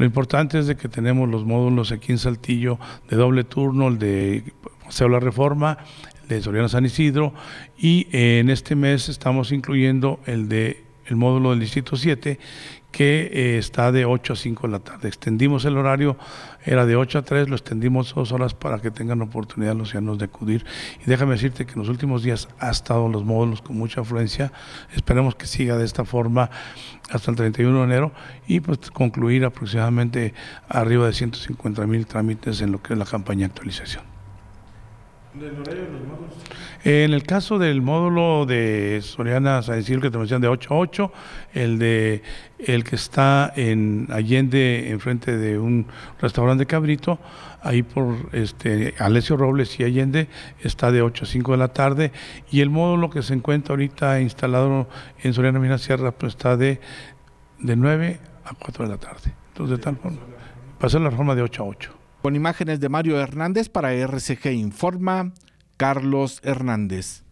Lo importante es de que tenemos los módulos aquí en Saltillo de doble turno, el de Céula La Reforma, el de Soriano San Isidro y en este mes estamos incluyendo el de el módulo del Distrito 7, que eh, está de 8 a 5 de la tarde. Extendimos el horario, era de 8 a 3, lo extendimos dos horas para que tengan oportunidad los ciudadanos de acudir. Y déjame decirte que en los últimos días ha estado los módulos con mucha afluencia. Esperemos que siga de esta forma hasta el 31 de enero y pues concluir aproximadamente arriba de 150 mil trámites en lo que es la campaña de actualización. En el caso del módulo de Soriana San decir, que te mencioné, de 8 a 8, el, de, el que está en Allende, enfrente de un restaurante cabrito, ahí por este Alessio Robles y Allende, está de 8 a 5 de la tarde. Y el módulo que se encuentra ahorita instalado en Soriana Mina Sierra, pues está de, de 9 a 4 de la tarde. Entonces, de tal forma, pasó la forma de 8 a 8. Con imágenes de Mario Hernández para RCG Informa, Carlos Hernández.